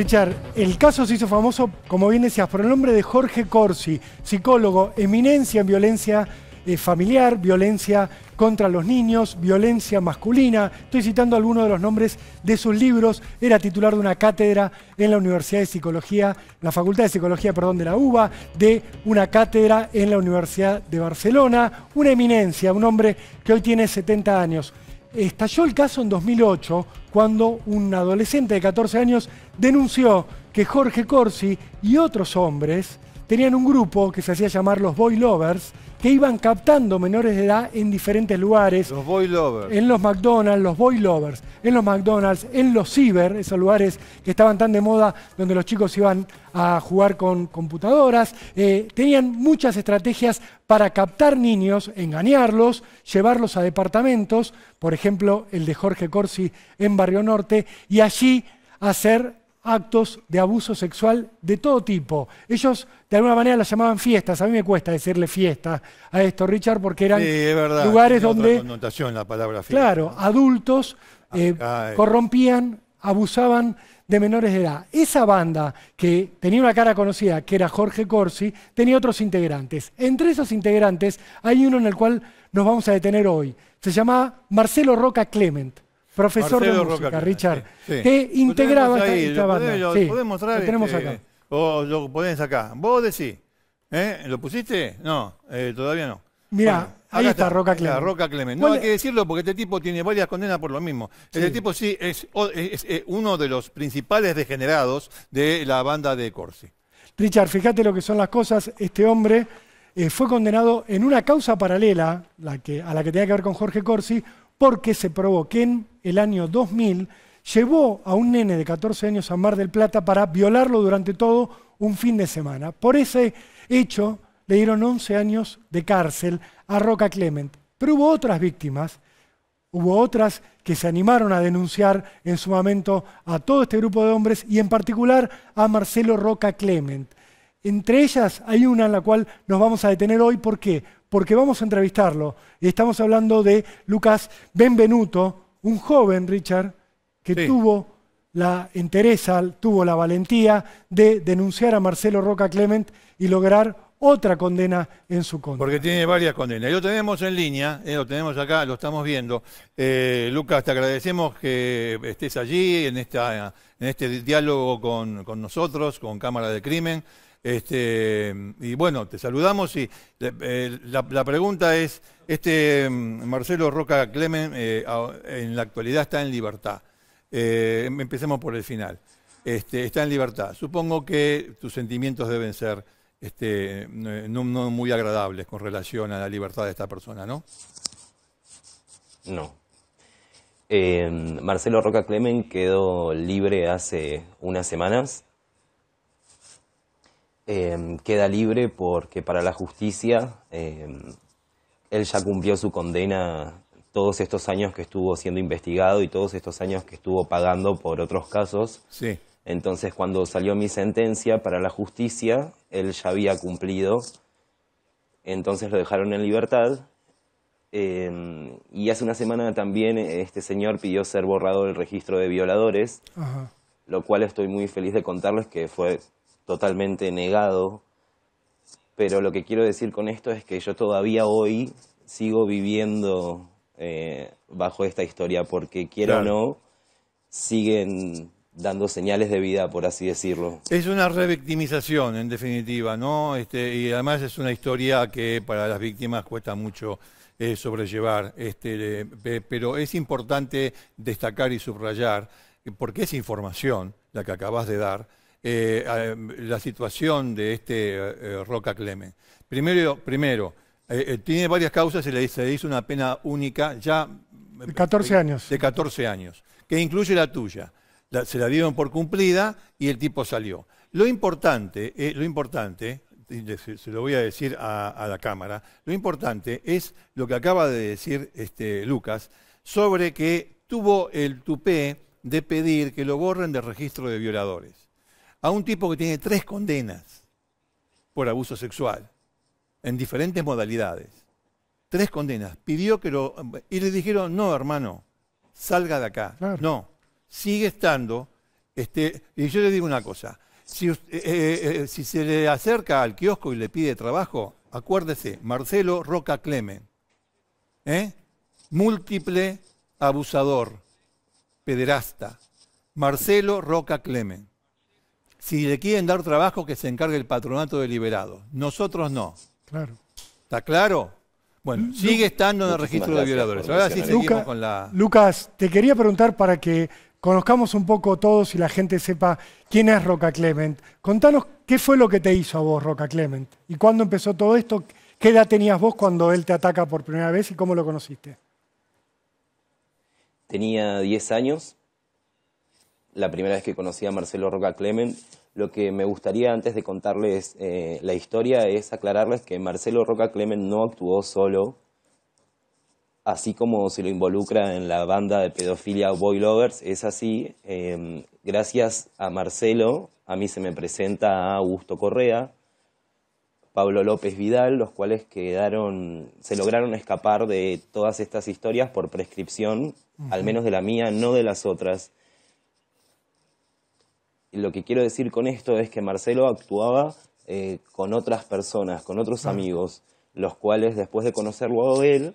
Richard, el caso se hizo famoso, como bien decías, por el nombre de Jorge Corsi, psicólogo, eminencia en violencia eh, familiar, violencia contra los niños, violencia masculina. Estoy citando algunos de los nombres de sus libros. Era titular de una cátedra en la Universidad de Psicología, la Facultad de Psicología, perdón, de la UBA, de una cátedra en la Universidad de Barcelona. Una eminencia, un hombre que hoy tiene 70 años. Estalló el caso en 2008 cuando un adolescente de 14 años denunció que Jorge Corsi y otros hombres tenían un grupo que se hacía llamar los Boy Lovers, que iban captando menores de edad en diferentes lugares. Los Boy Lovers. En los McDonald's, los Boy Lovers, en los McDonald's, en los ciber, esos lugares que estaban tan de moda donde los chicos iban a jugar con computadoras. Eh, tenían muchas estrategias para captar niños, engañarlos, llevarlos a departamentos, por ejemplo, el de Jorge Corsi en Barrio Norte, y allí hacer actos de abuso sexual de todo tipo. Ellos de alguna manera las llamaban fiestas. A mí me cuesta decirle fiesta a esto, Richard, porque eran verdad, lugares donde... la palabra Claro, adultos eh, corrompían, abusaban de menores de edad. Esa banda que tenía una cara conocida, que era Jorge Corsi, tenía otros integrantes. Entre esos integrantes hay uno en el cual nos vamos a detener hoy. Se llama Marcelo Roca Clement profesor de música, Richard, que integraba esta lo banda. tenemos este, acá. O lo acá. Vos decís. ¿Eh? ¿Lo pusiste? No, eh, todavía no. Mira, ahí está, Roca Clemen. Roca No hay que decirlo porque este tipo tiene varias condenas por lo mismo. Este tipo sí es, uno de los principales degenerados de la banda de Corsi. Richard, fíjate lo que son las cosas. Este hombre eh, fue condenado en una causa paralela la que, a la que tenía que ver con Jorge Corsi porque se probó que en el año 2000 llevó a un nene de 14 años a Mar del Plata para violarlo durante todo un fin de semana. Por ese hecho le dieron 11 años de cárcel a Roca Clement. Pero hubo otras víctimas, hubo otras que se animaron a denunciar en su momento a todo este grupo de hombres y en particular a Marcelo Roca Clement. Entre ellas hay una en la cual nos vamos a detener hoy. ¿Por qué? Porque vamos a entrevistarlo. Y estamos hablando de Lucas Benvenuto, un joven, Richard, que tuvo la entereza, tuvo la valentía de denunciar a Marcelo Roca Clement y lograr otra condena en su contra. Porque tiene varias condenas. Y lo tenemos en línea, eh, lo tenemos acá, lo estamos viendo. Eh, Lucas, te agradecemos que estés allí en, este diálogo con nosotros, con Cámara de Crimen. Este, y bueno, te saludamos y eh, eh, la, pregunta es, este mm, Marcelo Roca Clemen eh, en la actualidad está en libertad. Em, empecemos por el final. Este, está en libertad. Supongo que tus sentimientos deben ser este, no, muy agradables con relación a la libertad de esta persona, ¿no? No, Marcelo Roca Clemen quedó libre hace unas semanas Em, queda libre porque para la justicia em, él ya cumplió su condena todos estos años que estuvo siendo investigado y todos estos años que estuvo pagando por otros casos. Entonces cuando salió mi sentencia para la justicia, él ya había cumplido, entonces lo dejaron en libertad. Em, y hace una semana también este señor pidió ser borrado del registro de violadores, lo cual estoy muy feliz de contarles que fue totalmente negado, pero lo que quiero decir con esto es que yo todavía hoy sigo viviendo eh, bajo esta historia, porque quiero o no, siguen dando señales de vida, por así decirlo. Es una revictimización, en definitiva, ¿no? Este, y además es una historia que para las víctimas cuesta mucho eh, sobrellevar, este, pero es importante destacar y subrayar, eh, porque es información la que acabas de dar, eh, em, la situación de este eh, eh, Roca Clemen. Primero, primero eh, tiene varias causas y le, se le hizo una pena única ya... De 14 años. De 14 años, que incluye la tuya. se la dieron por cumplida y el tipo salió. Lo importante, lo importante se lo voy a decir a, la cámara, lo importante es lo que acaba de decir este, Lucas sobre que tuvo el tupé de pedir que lo borren del registro de violadores a un tipo que tiene tres condenas por abuso sexual, en diferentes modalidades. Tres condenas. Pidió que lo... Y le dijeron, no, hermano, salga de acá. No, sigue estando. Este, y yo le digo una cosa. Si, eh, eh, eh, si se le acerca al kiosco y le pide trabajo, acuérdese, Marcelo Roca Clemen, múltiple abusador, pederasta, Marcelo Roca Clemen. Si le quieren dar trabajo, que se encargue el patronato deliberado. Nosotros no. Claro. ¿Está claro? Bueno, sigue estando en el registro de violadores. Ahora Lucas, te quería preguntar para que conozcamos un poco todos y la gente sepa quién es Roca Clement. Contanos qué fue lo que te hizo a vos, Roca Clement, y cuándo empezó todo esto, qué edad tenías vos cuando él te ataca por primera vez y cómo lo conociste. Tenía 10 años, la primera vez que conocí a Marcelo Roca Clement. Lo que me gustaría antes de contarles eh, la historia es aclararles que Marcelo Roca Clement no actuó solo, así como se lo involucra en la banda de pedofilia Boy Lovers, es así. Em, gracias a Marcelo, a mí se me presenta a Augusto Correa, Pablo López Vidal, los cuales quedaron, se lograron escapar de todas estas historias por prescripción, al menos de la mía, no de las otras lo que quiero decir con esto es que Marcelo actuaba eh, con otras personas, con otros amigos, los cuales después de conocerlo a él,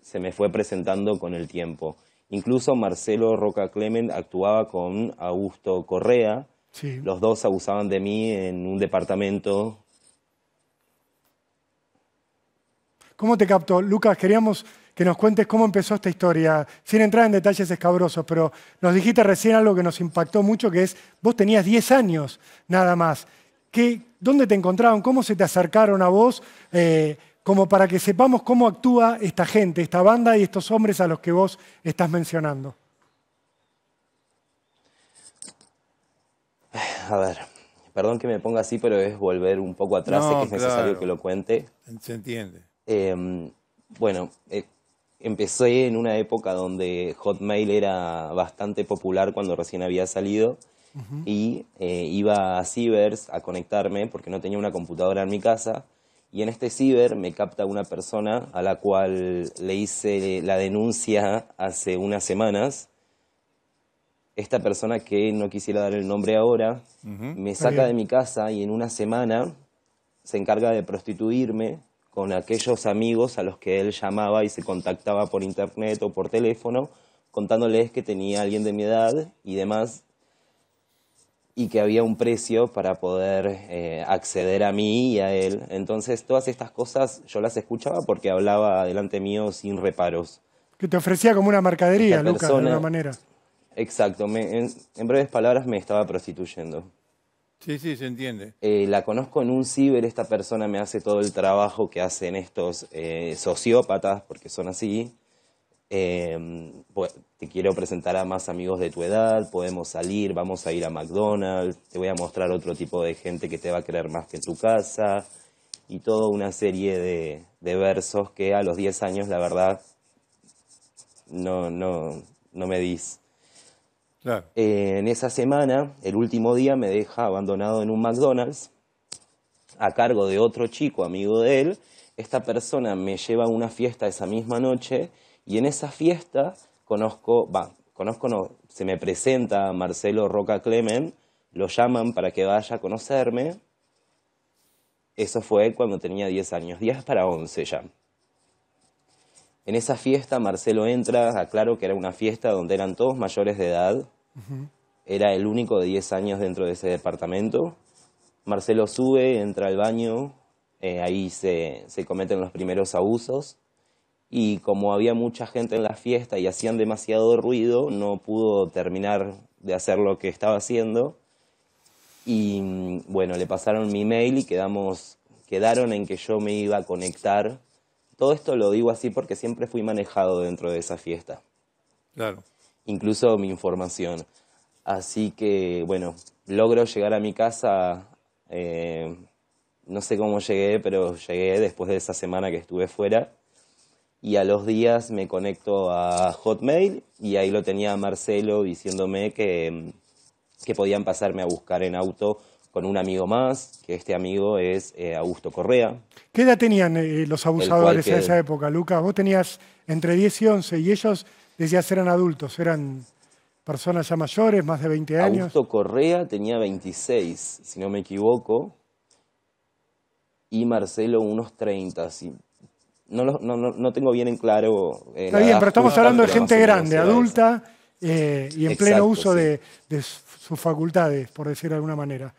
se me fue presentando con el tiempo. Incluso Marcelo Roca Clement actuaba con Augusto Correa. Los dos abusaban de mí en un departamento. ¿Cómo te captó? Lucas, queríamos que nos cuentes cómo empezó esta historia, sin entrar en detalles escabrosos, pero nos dijiste recién algo que nos impactó mucho, que es, vos tenías 10 años nada más. ¿Qué, ¿Dónde te encontraron? ¿Cómo se te acercaron a vos? Eh, como para que sepamos cómo actúa esta gente, esta banda y estos hombres a los que vos estás mencionando. A ver, perdón que me ponga así, pero es volver un poco atrás, que es necesario que lo cuente. Se entiende. Eh, bueno, eh, empecé en una época donde Hotmail era bastante popular cuando recién había salido y eh, iba a Cibers a conectarme porque no tenía una computadora en mi casa y en este ciber me capta una persona a la cual le hice la denuncia hace unas semanas. Esta persona que no quisiera dar el nombre ahora, me saca de mi casa y en una semana se encarga de prostituirme con aquellos amigos a los que él llamaba y se contactaba por internet o por teléfono, contándoles que tenía alguien de mi edad y demás, y que había un precio para poder eh, acceder a mí y a él. Entonces todas estas cosas yo las escuchaba porque hablaba delante mío sin reparos. Que te ofrecía como una mercadería, Lucas, de alguna manera. Exacto, en breves palabras me estaba prostituyendo. Sí, sí, se entiende. Eh, la conozco en un ciber, esta persona me hace todo el trabajo que hacen estos eh, sociópatas, porque son así. Eh, pues, te quiero presentar a más amigos de tu edad, podemos salir, vamos a ir a McDonald's, te voy a mostrar otro tipo de gente que te va a querer más que en tu casa, y toda una serie de, versos que a los 10 años, la verdad, no, no, no me dis. Eh, en esa semana, el último día, me deja abandonado en un McDonald's a cargo de otro chico, amigo de él. Esta persona me lleva a una fiesta esa misma noche y en esa fiesta conozco, va, conozco, se me presenta Marcelo Roca Clemen. lo llaman para que vaya a conocerme. Eso fue cuando tenía 10 años, 10 para 11 ya. En esa fiesta Marcelo entra, aclaro que era una fiesta donde eran todos mayores de edad, era el único de 10 años dentro de ese departamento. Marcelo sube, entra al baño, eh, ahí se, se cometen los primeros abusos y como había mucha gente en la fiesta y hacían demasiado ruido, no pudo terminar de hacer lo que estaba haciendo. Y mm, bueno, le pasaron mi mail y quedamos, quedaron en que yo me iba a conectar. Todo esto lo digo así porque siempre fui manejado dentro de esa fiesta. Claro incluso mi información. Así que, bueno, logro llegar a mi casa, eh, no sé cómo llegué, pero llegué después de esa semana que estuve fuera. Y a los días me conecto a Hotmail y ahí lo tenía Marcelo diciéndome que, que podían pasarme a buscar en auto con un amigo más, que este amigo es eh, Augusto Correa. ¿Qué edad tenían eh, los abusadores a esa época, Lucas? Vos tenías entre 10 y 11 y ellos decías eran adultos, eran personas ya mayores, más de 20 años. Augusto Correa tenía 26, si no me equivoco, y Marcelo unos 30, No, no, no, no tengo bien en claro. Eh, Está bien, pero estamos hablando de gente grande, adulta eh, y en pleno uso de, de sus facultades, por decir de alguna manera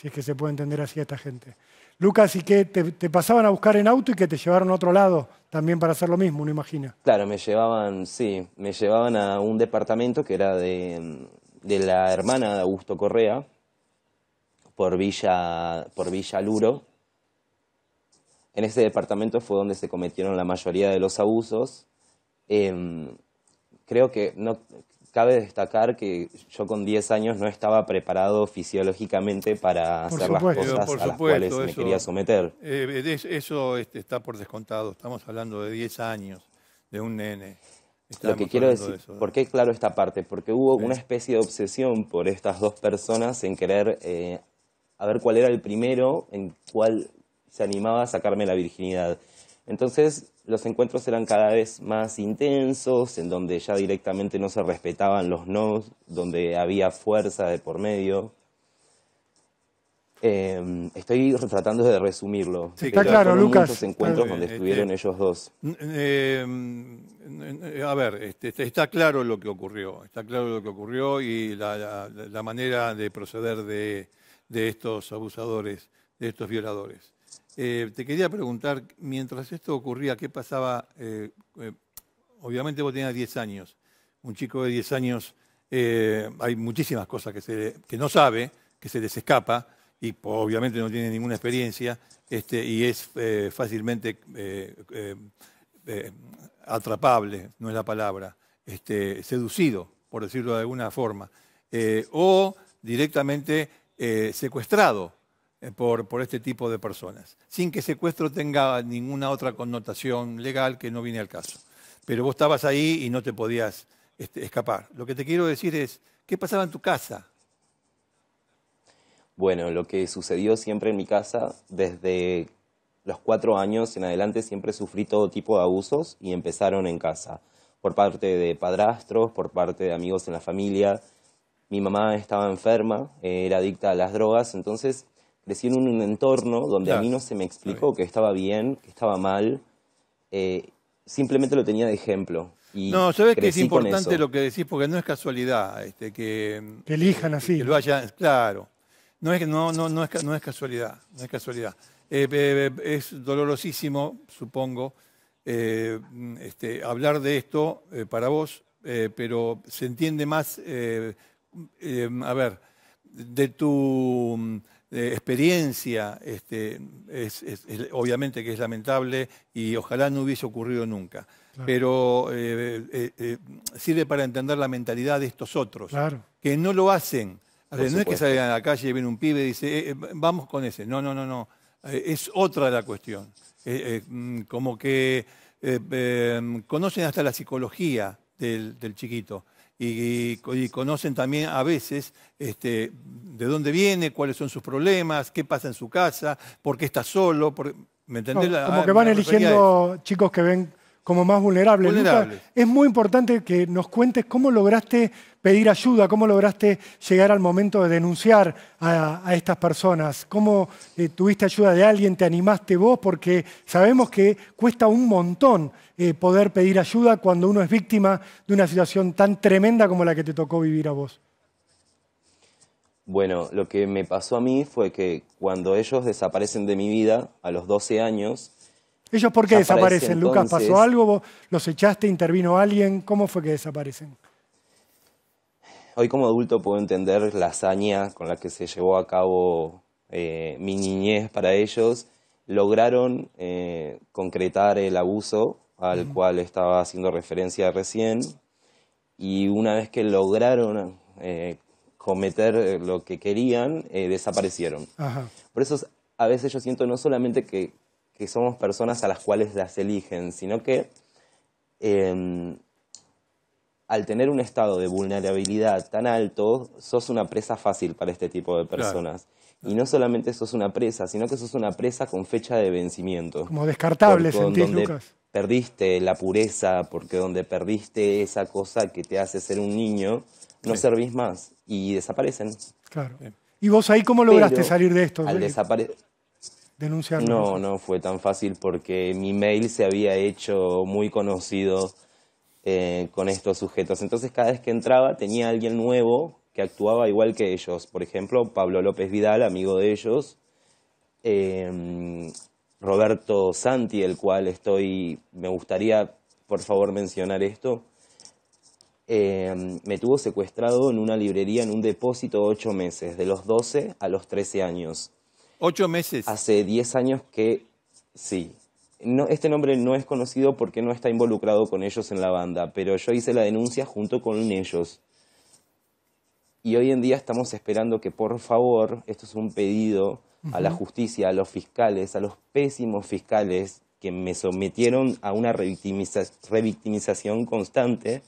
si es que se puede entender así a esta gente. Lucas, ¿y qué? Te, pasaban a buscar en auto y que te llevaron a otro lado también para hacer lo mismo, no imagina? Claro, me llevaban, sí, me llevaban a un departamento que era de, la hermana de Augusto Correa, por Villa, por Villa Luro. En ese departamento fue donde se cometieron la mayoría de los abusos. Em, creo que cabe destacar que yo con 10 años no estaba preparado fisiológicamente para hacer las cosas a las cuales me quería someter. Eh, eh eso este, está por descontado, estamos hablando de 10 años de un nene. Lo que quiero decir, ¿por qué claro esta parte? Porque hubo una especie de obsesión por estas dos personas en querer eh, ver cuál era el primero en cuál se animaba a sacarme la virginidad. Entonces los encuentros eran cada vez más intensos, en donde ya directamente no se respetaban los no, donde había fuerza de por medio. Em, estoy tratando de resumirlo. está claro, Lucas. Muchos encuentros donde eh, estuvieron eh, ellos dos. Em, eh, a ver, este, este, está claro lo que ocurrió, está claro lo que ocurrió y la, manera de proceder de estos abusadores, de estos violadores. Eh, te quería preguntar, mientras esto ocurría, ¿qué pasaba? Eh, eh, obviamente vos tenías 10 años. Un chico de 10 años, hay muchísimas cosas que, se, que no sabe, que se les escapa, y obviamente no tiene ninguna experiencia, este, y es fácilmente atrapable, no es la palabra, este, seducido, por decirlo de alguna forma, o directamente secuestrado eh, por, este tipo de personas, sin que secuestro tenga ninguna otra connotación legal que no viene al caso. Pero vos estabas ahí y no te podías este, escapar. Lo que te quiero decir es, ¿qué pasaba en tu casa? Bueno, lo que sucedió siempre en mi casa, desde los cuatro años en adelante siempre sufrí todo tipo de abusos y empezaron en casa, por parte de padrastros, por parte de amigos en la familia. Mi mamá estaba enferma, eh, era adicta a las drogas, entonces crecí en un entorno donde a mí no se me explicó que estaba bien, que estaba mal. Eh, simplemente lo tenía de ejemplo. no, sabes que es importante lo que decís porque no es casualidad este, que, que elijan así. Que lo claro. No es, no, no, no es, casualidad, no es casualidad. Eh, eh, es dolorosísimo, supongo, este, hablar de esto para vos, pero se entiende más, a ver, de tu eh, experiencia, este, es, obviamente que es lamentable y ojalá no hubiese ocurrido nunca. Pero eh, eh, sirve para entender la mentalidad de estos otros, que no lo hacen. no es que salgan a la calle y viene un pibe y dice, vamos con ese. No, no, no, no. es otra la cuestión. Mm, como que mm, conocen hasta la psicología del chiquito y, conocen también a veces este, de dónde viene, cuáles son sus problemas, qué pasa en su casa, por qué está solo. ¿Me entendés? como ah, que van eligiendo chicos que ven como más vulnerable. es muy importante que nos cuentes cómo lograste pedir ayuda, cómo lograste llegar al momento de denunciar a, estas personas, cómo eh, tuviste ayuda de alguien, te animaste vos, porque sabemos que cuesta un montón eh, poder pedir ayuda cuando uno es víctima de una situación tan tremenda como la que te tocó vivir a vos. Bueno, lo que me pasó a mí fue que cuando ellos desaparecen de mi vida a los 12 años, ¿Ellos por qué desaparecen? ¿Lucas pasó algo? ¿Los echaste? ¿Intervino alguien? ¿Cómo fue que desaparecen? Hoy como adulto puedo entender la hazaña con la que se llevó a cabo eh, mi niñez para ellos. Lograron eh, concretar el abuso al cual estaba haciendo referencia recién y una vez que lograron eh, cometer lo que querían, desaparecieron. Por eso a veces yo siento no solamente que que somos personas a las cuales las eligen, sino que em, al tener un estado de vulnerabilidad tan alto, sos una presa fácil para este tipo de personas. Y no solamente sos una presa, sino que sos una presa con fecha de vencimiento. Como descartable, Perdiste la pureza, porque donde perdiste esa cosa que te hace ser un niño, no servís más y desaparecen. Claro. ¿Y vos ahí cómo lograste salir de esto? Al desaparecer no, no fue tan fácil porque mi mail se había hecho muy conocido eh, con estos sujetos. Entonces cada vez que entraba tenía alguien nuevo que actuaba igual que ellos. Por ejemplo, Pablo López Vidal, amigo de ellos. Em, Roberto Santi, el cual estoy, me gustaría por favor mencionar esto, em, me tuvo secuestrado en una librería, en un depósito, ocho meses, de los 12 a los 13 años. Ocho meses. Hace diez años que sí. No, este nombre no es conocido porque no está involucrado con ellos en la banda, pero yo hice la denuncia junto con ellos. Y hoy en día estamos esperando que por favor, esto es un pedido a la justicia, a los fiscales, a los pésimos fiscales que me sometieron a una revictimización constante,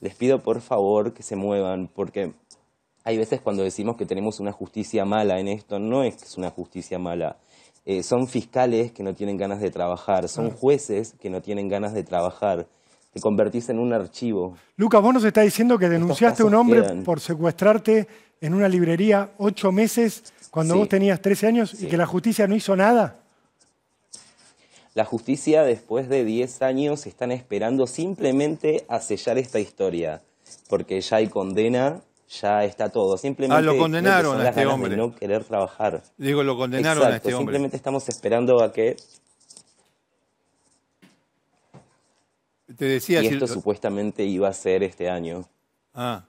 les pido por favor que se muevan porque hay veces cuando decimos que tenemos una justicia mala en esto, no es que es una justicia mala. Eh, son fiscales que no tienen ganas de trabajar, son jueces que no tienen ganas de trabajar. Te convertís en un archivo. Lucas, vos nos estás diciendo que denunciaste a un hombre por secuestrarte en una librería ocho meses cuando vos tenías 13 años y que la justicia no hizo nada. La justicia después de 10 años están esperando simplemente a sellar esta historia, porque ya hay condena ya está todo. Simplemente ah, lo condenaron a este hombre. no querer trabajar. Digo, lo condenaron a este hombre. Simplemente estamos esperando a que. Te decía. Y esto supuestamente iba a ser este año. Ah.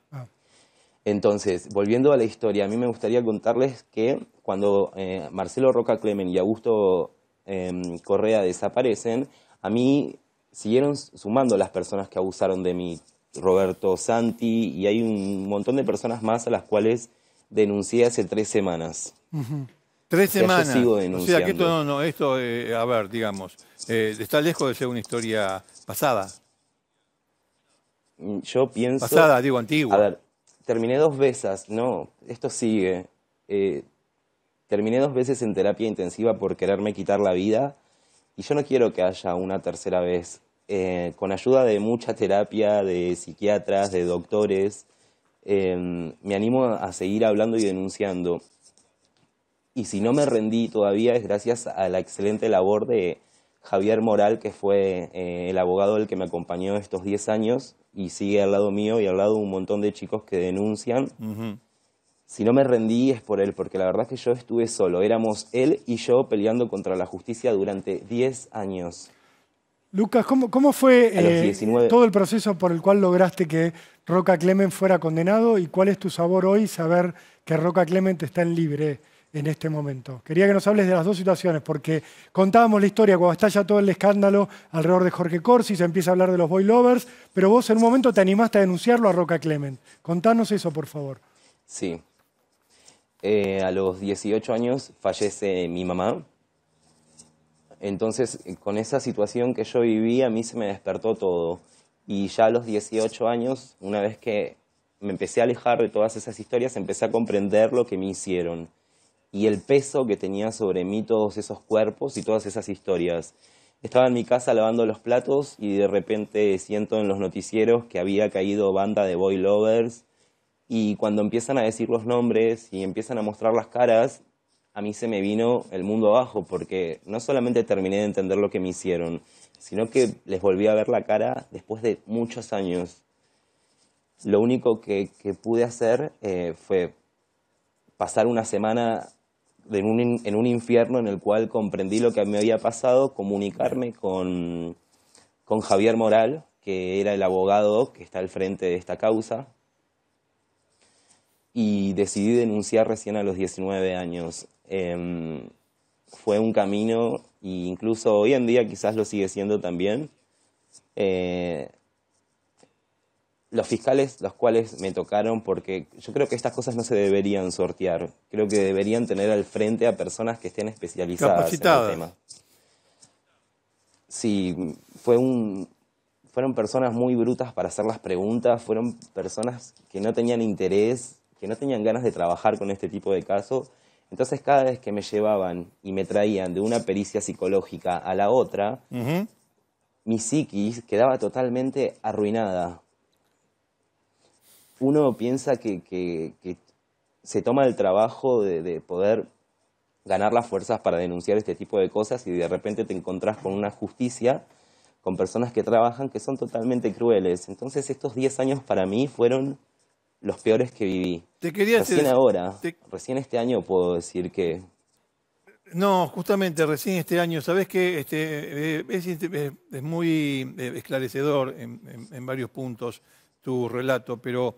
Entonces, volviendo a la historia, a mí me gustaría contarles que cuando eh, Marcelo Roca Clemen y Augusto em, Correa desaparecen, a mí siguieron sumando las personas que abusaron de mí, Roberto Santi, y hay un montón de personas más a las cuales denuncié hace tres semanas. Tres semanas. sigo denunciando. O sea, que esto no, esto, eh, a ver, digamos, eh, está lejos de ser una historia pasada. Mm, yo pienso. Pasada, digo, antigua. A ver, terminé dos veces, no, esto sigue. Eh, terminé dos veces en terapia intensiva por quererme quitar la vida y yo no quiero que haya una tercera vez eh, con ayuda de mucha terapia, de psiquiatras, de doctores, em, me animo a seguir hablando y denunciando. Y si no me rendí todavía es gracias a la excelente labor de Javier Moral, que fue eh, el abogado el que me acompañó estos 10 años y sigue al lado mío y al lado de un montón de chicos que denuncian. Si no me rendí es por él, porque la verdad es que yo estuve solo. Éramos él y yo peleando contra la justicia durante 10 años. Lucas, ¿cómo, fue eh, todo el proceso por el cual lograste que Roca Clement fuera condenado y cuál es tu sabor hoy saber que Roca Clement está en libre en este momento? Quería que nos hables de las dos situaciones, porque contábamos la historia cuando estalla todo el escándalo alrededor de Jorge Corsi, se empieza a hablar de los boy lovers, pero vos en un momento te animaste a denunciarlo a Roca Clement. Contanos eso, por favor. Sí. Eh, a los 18 años fallece mi mamá entonces, con esa situación que yo viví, a mí se me despertó todo. Y ya a los 18 años, una vez que me empecé a alejar de todas esas historias, empecé a comprender lo que me hicieron y el peso que tenía sobre mí todos esos cuerpos y todas esas historias. Estaba en mi casa lavando los platos y de repente siento en los noticieros que había caído banda de boy lovers y cuando empiezan a decir los nombres y empiezan a mostrar las caras, a mí se me vino el mundo abajo porque no solamente terminé de entender lo que me hicieron, sino que les volví a ver la cara después de muchos años. Lo único que, pude hacer eh, fue pasar una semana en un, infierno en el cual comprendí lo que me había pasado, comunicarme con, con Javier Moral, que era el abogado que está al frente de esta causa, y decidí denunciar recién a los 19 años. Em, fue un camino, e incluso hoy en día quizás lo sigue siendo también. Eh, los fiscales, los cuales me tocaron, porque yo creo que estas cosas no se deberían sortear. Creo que deberían tener al frente a personas que estén especializadas en este tema. Sí, fue fueron personas muy brutas para hacer las preguntas, fueron personas que no tenían interés, que no tenían ganas de trabajar con este tipo de casos entonces cada vez que me llevaban y me traían de una pericia psicológica a la otra, mi psiquis quedaba totalmente arruinada. Uno piensa que, se toma el trabajo de, de, poder ganar las fuerzas para denunciar este tipo de cosas y de repente te encontrás con una justicia, con personas que trabajan que son totalmente crueles. Entonces estos 10 años para mí fueron los peores que viví. recién ahora, recién este año puedo decir que... No, justamente recién este año, sabes que este, eh, es, muy eh, esclarecedor en, varios puntos tu relato, pero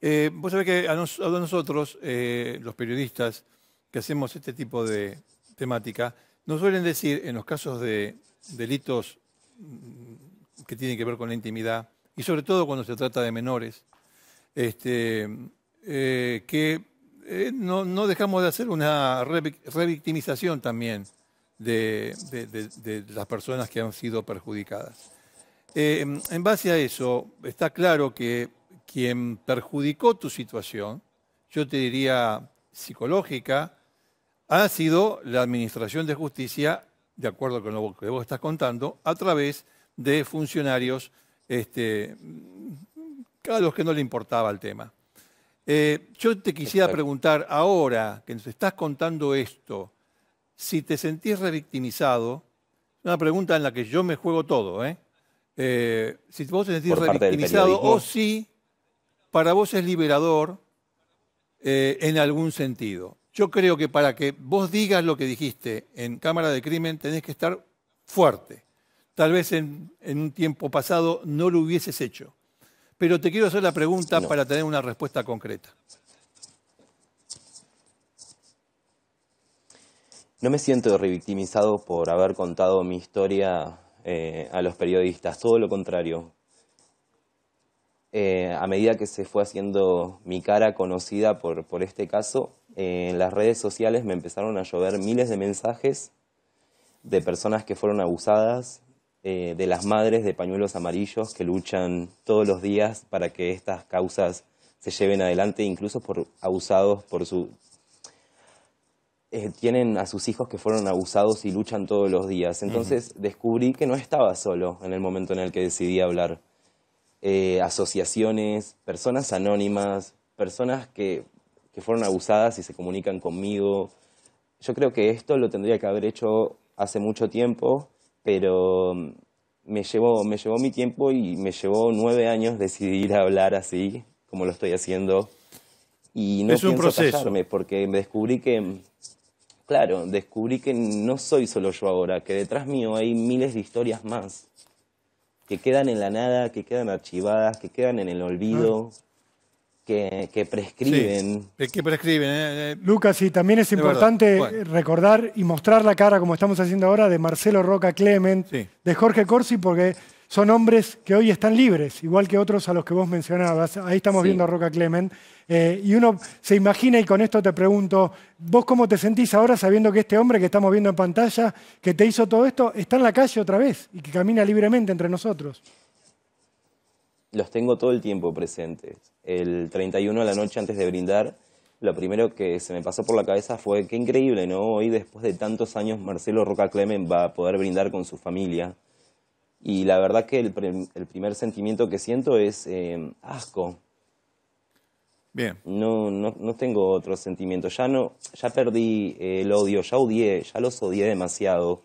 eh, vos sabés que a nosotros, los periodistas que hacemos este tipo de temática, nos suelen decir en los casos de delitos mm, que tienen que ver con la intimidad, y sobre todo cuando se trata de menores, este, eh, que eh, no, dejamos de hacer una revictimización también de, las personas que han sido perjudicadas. Eh, en base a eso, está claro que quien perjudicó tu situación, yo te diría psicológica, ha sido la Administración de Justicia, de acuerdo con lo que vos estás contando, a través de funcionarios este, a los que no le importaba el tema. Eh, yo te quisiera preguntar ahora que nos estás contando esto, si te sentís revictimizado, una pregunta en la que yo me juego todo, ¿eh? eh si vos te sentís revictimizado o si para vos es liberador eh, en algún sentido. Yo creo que para que vos digas lo que dijiste en Cámara de Crimen tenés que estar fuerte. Tal vez en un tiempo pasado no lo hubieses hecho. Pero te quiero hacer la pregunta para tener una respuesta concreta. No me siento revictimizado por haber contado mi historia eh, a los periodistas, todo lo contrario. Eh, a medida que se fue haciendo mi cara conocida por, por este caso, eh, en las redes sociales me empezaron a llover miles de mensajes de personas que fueron abusadas, eh, de las madres de pañuelos amarillos que luchan todos los días para que estas causas se lleven adelante, incluso por abusados por su... Eh, tienen a sus hijos que fueron abusados y luchan todos los días. Entonces descubrí que no estaba solo en el momento en el que decidí hablar. Eh, asociaciones, personas anónimas, personas que fueron abusadas y se comunican conmigo. Yo creo que esto lo tendría que haber hecho hace mucho tiempo, pero me llevó, me llevó mi tiempo y me llevó nueve años decidir hablar así, como lo estoy haciendo. Y no es un proceso callarme porque descubrí que, claro, descubrí que no soy solo yo ahora, que detrás mío hay miles de historias más que quedan en la nada, que quedan archivadas, que quedan en el olvido. Ah que, prescriben. que prescriben. Eh, eh. Lucas, y también es importante recordar y mostrar la cara, como estamos haciendo ahora, de Marcelo Roca Clement, de Jorge Corsi, porque son hombres que hoy están libres, igual que otros a los que vos mencionabas. Ahí estamos viendo a Roca Clement. Eh, y uno se imagina, y con esto te pregunto, ¿vos cómo te sentís ahora sabiendo que este hombre que estamos viendo en pantalla, que te hizo todo esto, está en la calle otra vez y que camina libremente entre nosotros? Los tengo todo el tiempo presentes el 31 de la noche antes de brindar, lo primero que se me pasó por la cabeza fue qué increíble, ¿no? Hoy después de tantos años Marcelo Roca Clemen va a poder brindar con su familia. Y la verdad que el, el primer sentimiento que siento es eh, asco. Bien. No, no, tengo otro sentimiento. Ya no, ya perdí el odio, ya odié, ya los odié demasiado.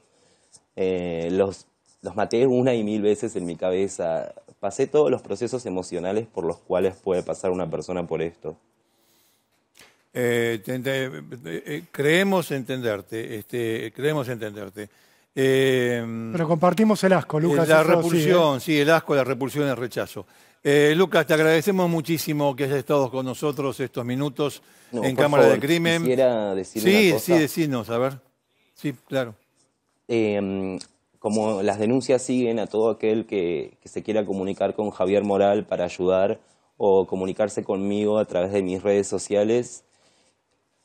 Eh, los, los maté una y mil veces en mi cabeza. Pasé todos los procesos emocionales por los cuales puede pasar una persona por esto. Eh, eh, eh, creemos entenderte, este, creemos entenderte. Pero compartimos el asco, Lucas. La repulsión, sí, el asco, la repulsión, el rechazo. Lucas, te agradecemos muchísimo que hayas estado con nosotros estos minutos en Cámara de Crimen. Quisiera decir sí, una cosa. sí, decirnos, a ver. Sí, claro como las denuncias siguen a todo aquel que, se quiera comunicar con Javier Moral para ayudar o comunicarse conmigo a través de mis redes sociales,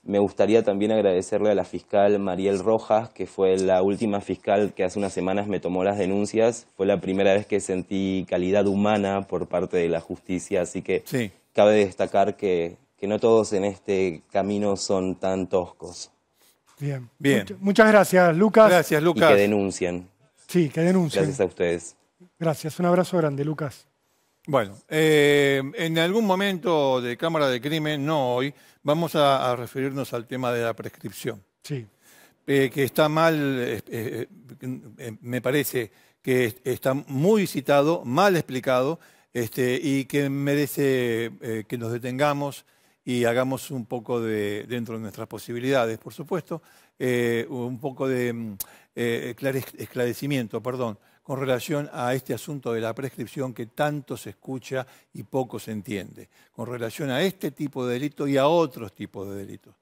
me gustaría también agradecerle a la fiscal Mariel Rojas, que fue la última fiscal que hace unas semanas me tomó las denuncias. Fue la primera vez que sentí calidad humana por parte de la justicia, así que cabe destacar que, no todos en este camino son tan toscos. Bien. Bien. muchas gracias, Lucas. Gracias, Lucas. Y que denuncien. Sí, que denuncien. Gracias a ustedes. Gracias, un abrazo grande, Lucas. Bueno, eh, en algún momento de Cámara de Crimen, no hoy, vamos a, referirnos al tema de la prescripción. Sí. Eh, que está mal, eh, me parece que está muy citado, mal explicado, este, y que merece que nos detengamos y hagamos un poco de, dentro de nuestras posibilidades, por supuesto, un poco de mm, eh, esclarecimiento, perdón, con relación a este asunto de la prescripción que tanto se escucha y poco se entiende, con relación a este tipo de delito y a otros tipos de delitos.